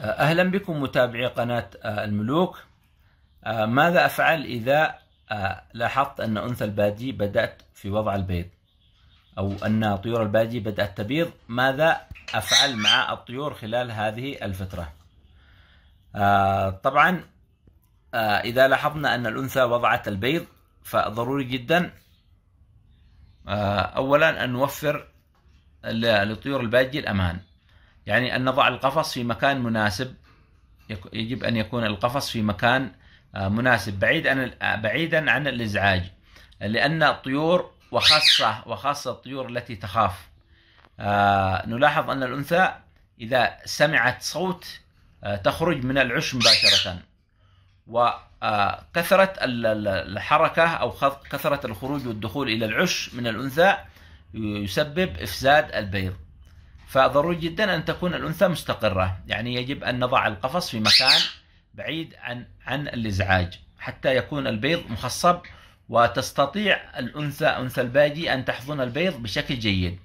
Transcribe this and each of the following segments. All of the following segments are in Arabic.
أهلا بكم متابعي قناة آه، الملوك آه، ماذا أفعل إذا آه، لاحظت أن أنثى البادي بدأت في وضع البيض أو أن طيور البادي بدأت تبيض ماذا أفعل مع الطيور خلال هذه الفترة طبعا إذا لاحظنا أن الأنثى وضعت البيض فضروري جدا أولا أن نوفر لطيور البادي الأمان يعني أن نضع القفص في مكان مناسب يجب أن يكون القفص في مكان آه، مناسب بعيد عن آه، بعيدا عن الإزعاج لأن الطيور وخاصة وخاصة الطيور التي تخاف آه، نلاحظ أن الأنثى إذا سمعت صوت تخرج من العش مباشرة وكثرة الحركة أو كثرة الخروج والدخول إلى العش من الأنثى يسبب إفساد البيض فضروري جدا أن تكون الأنثى مستقرة يعني يجب أن نضع القفص في مكان بعيد عن عن الإزعاج حتى يكون البيض مخصب وتستطيع الأنثى أنثى الباجي أن تحضن البيض بشكل جيد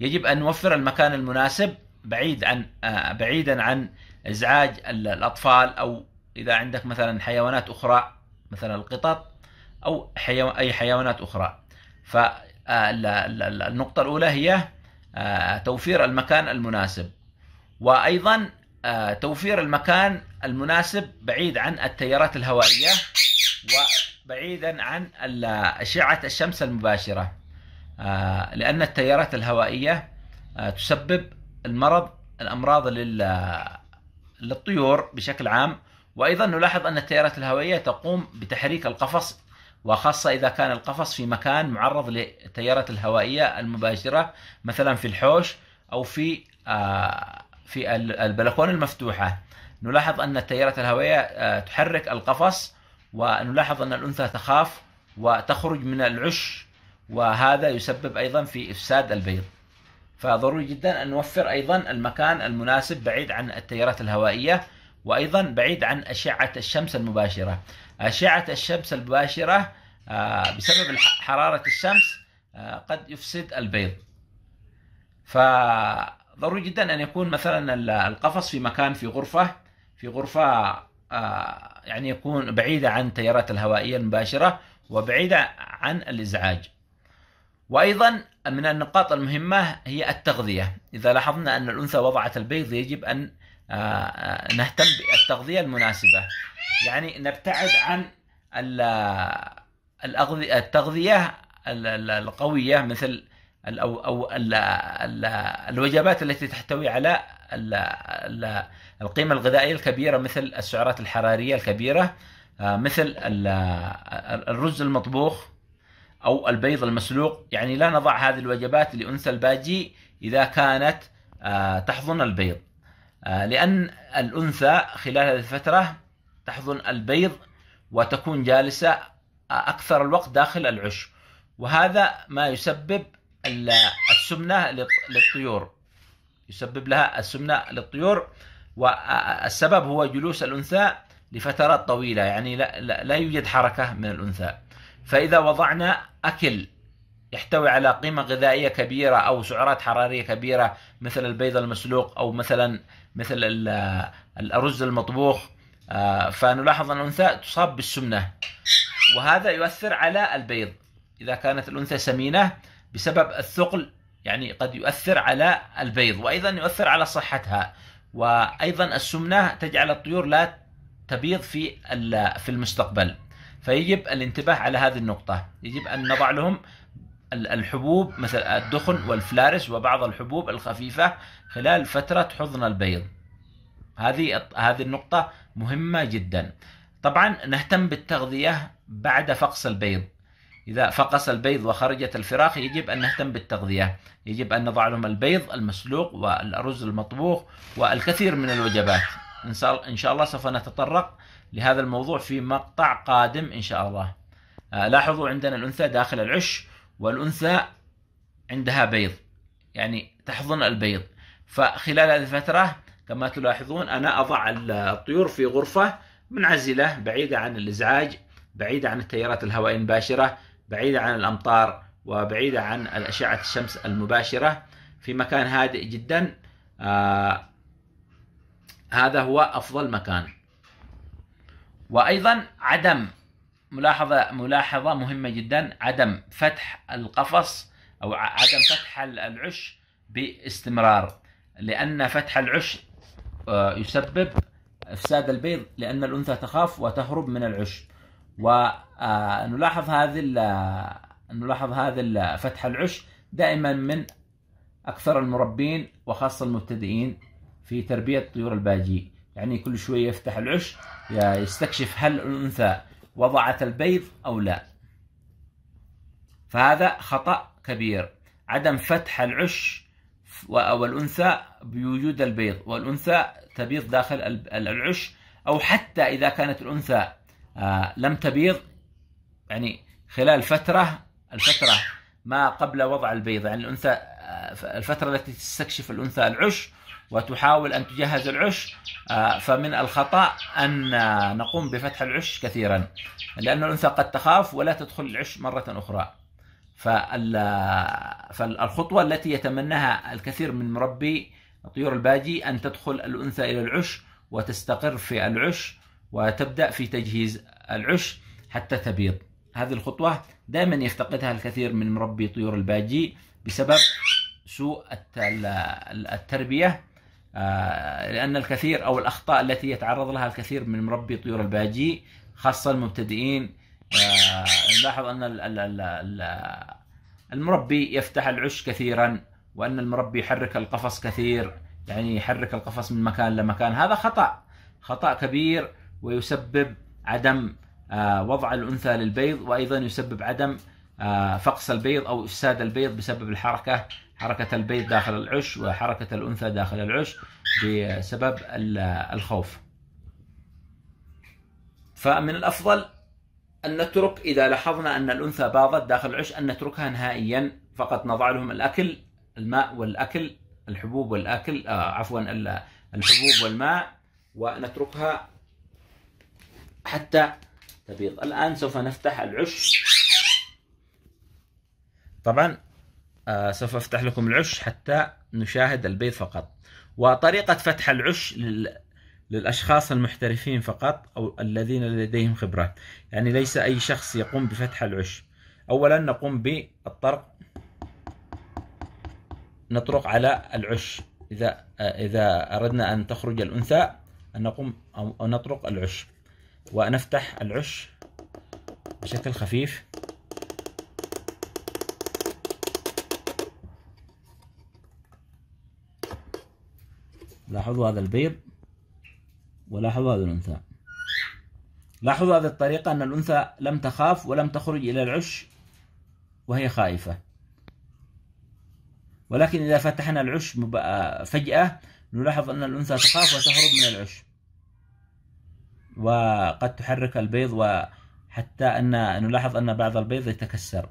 يجب أن نوفر المكان المناسب بعيد عن آه، بعيدا عن إزعاج الأطفال أو إذا عندك مثلا حيوانات أخرى مثلا القطط أو أي حيوانات أخرى فالنقطة آه، الأولى هي آه، توفير المكان المناسب وايضا آه، توفير المكان المناسب بعيد عن التيارات الهوائيه وبعيدا عن اشعه الشمس المباشره آه، لان التيارات الهوائيه تسبب المرض الامراض للطيور بشكل عام وايضا نلاحظ ان التيارات الهوائيه تقوم بتحريك القفص وخاصة إذا كان القفص في مكان معرض للتيارات الهوائية المباشرة مثلا في الحوش أو في آه، في البلكونة المفتوحة نلاحظ أن التيارات الهوائية آه، تحرك القفص ونلاحظ أن الأنثى تخاف وتخرج من العش وهذا يسبب أيضا في إفساد البيض فضروري جدا أن نوفر أيضا المكان المناسب بعيد عن التيارات الهوائية وأيضا بعيد عن أشعة الشمس المباشرة أشعة الشمس المباشرة آه، بسبب حرارة الشمس آه، قد يفسد البيض فضروري جدا أن يكون مثلا القفص في مكان في غرفة في غرفة آه، يعني يكون بعيدة عن التيارات الهوائية المباشرة وبعيدة عن الإزعاج وأيضا من النقاط المهمة هي التغذية إذا لاحظنا أن الأنثى وضعت البيض يجب أن نهتم بالتغذية المناسبة يعني نبتعد عن التغذية القوية مثل أو أو الوجبات التي تحتوي على القيمة الغذائية الكبيرة مثل السعرات الحرارية الكبيرة آه، مثل الرز المطبوخ أو البيض المسلوق يعني لا نضع هذه الوجبات لأنثى الباجي إذا كانت آه، تحضن البيض آه، لأن الأنثى خلال هذه الفترة تحضن البيض وتكون جالسة أكثر الوقت داخل العش وهذا ما يسبب السمنة للطيور يسبب لها السمنة للطيور والسبب هو جلوس الأنثى لفترات طويلة يعني لا, لا, لا يوجد حركة من الأنثى فإذا وضعنا أكل يحتوي على قيمة غذائية كبيرة أو سعرات حرارية كبيرة مثل البيض المسلوق أو مثلا مثل الأرز المطبوخ آه، فنلاحظ أن الأنثى تصاب بالسمنة وهذا يؤثر على البيض إذا كانت الأنثى سمينة بسبب الثقل يعني قد يؤثر على البيض وأيضا يؤثر على صحتها وأيضا السمنة تجعل الطيور لا تبيض في في المستقبل فيجب الانتباه على هذه النقطة يجب أن نضع لهم الحبوب مثل الدخن والفلارس وبعض الحبوب الخفيفة خلال فترة حضن البيض هذه هذه النقطة مهمة جدا طبعا نهتم بالتغذية بعد فقس البيض إذا فقس البيض وخرجت الفراخ يجب أن نهتم بالتغذية يجب أن نضع لهم البيض المسلوق والأرز المطبوخ والكثير من الوجبات إن شاء الله سوف نتطرق لهذا الموضوع في مقطع قادم إن شاء الله آه، لاحظوا عندنا الأنثى داخل العش والأنثى عندها بيض يعني تحضن البيض فخلال هذه الفترة كما تلاحظون أنا أضع الطيور في غرفة منعزلة بعيدة عن الإزعاج بعيدة عن التيارات الهوائية المباشرة بعيدة عن الأمطار وبعيدة عن أشعة الشمس المباشرة في مكان هادئ جدا آه هذا هو أفضل مكان وأيضا عدم ملاحظة ملاحظة مهمة جدا عدم فتح القفص أو عدم فتح العش باستمرار لأن فتح العش آه، يسبب إفساد البيض لأن الأنثى تخاف وتهرب من العشب ونلاحظ آه، هذه آه، نلاحظ هذا فتح العش دائما من أكثر المربين وخاصة المبتدئين في تربية طيور الباجي يعني كل شوية يفتح العش يستكشف هل الأنثى وضعت البيض أو لا فهذا خطأ كبير عدم فتح العش والأنثى بوجود البيض والأنثى تبيض داخل العش أو حتى إذا كانت الأنثى آه، لم تبيض يعني خلال فترة الفترة ما قبل وضع البيض يعني الأنثى آه، الفترة التي تستكشف الأنثى العش وتحاول أن تجهز العش آه، فمن الخطأ أن نقوم بفتح العش كثيرا لأن الأنثى قد تخاف ولا تدخل العش مرة أخرى فالخطوة التي يتمناها الكثير من مربي طيور الباجي أن تدخل الأنثى إلى العش وتستقر في العش وتبدأ في تجهيز العش حتى تبيض هذه الخطوة دائما يفتقدها الكثير من مربي طيور الباجي بسبب سوء التربية آه، لأن الكثير أو الأخطاء التي يتعرض لها الكثير من مربي طيور الباجي خاصة المبتدئين نلاحظ آه، ان المربي يفتح العش كثيرا وان المربي يحرك القفص كثير يعني يحرك القفص من مكان لمكان هذا خطا خطا كبير ويسبب عدم آه، وضع الانثى للبيض وايضا يسبب عدم آه، فقس البيض او افساد البيض بسبب الحركه حركه البيض داخل العش وحركه الانثى داخل العش بسبب الخوف فمن الافضل أن نترك إذا لاحظنا أن الأنثى باضت داخل العش أن نتركها نهائيا فقط نضع لهم الأكل الماء والأكل الحبوب والأكل آه عفوا الحبوب والماء ونتركها حتى تبيض الآن سوف نفتح العش طبعا آه سوف أفتح لكم العش حتى نشاهد البيض فقط وطريقة فتح العش للأشخاص المحترفين فقط أو الذين لديهم خبرات يعني ليس أي شخص يقوم بفتح العش أولا نقوم بالطرق نطرق على العش إذا إذا أردنا أن تخرج الأنثى أن نقوم أو نطرق العش ونفتح العش بشكل خفيف لاحظوا هذا البيض ولاحظوا هذا الأنثى لاحظوا هذه الطريقة أن الأنثى لم تخاف ولم تخرج إلى العش وهي خائفة ولكن إذا فتحنا العش فجأة نلاحظ أن الأنثى تخاف وتهرب من العش وقد تحرك البيض وحتى أن نلاحظ أن بعض البيض يتكسر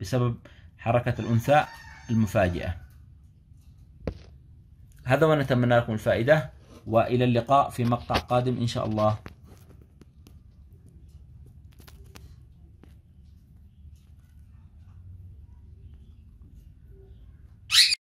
بسبب حركة الأنثى المفاجئة هذا ونتمنى لكم الفائدة والى اللقاء في مقطع قادم ان شاء الله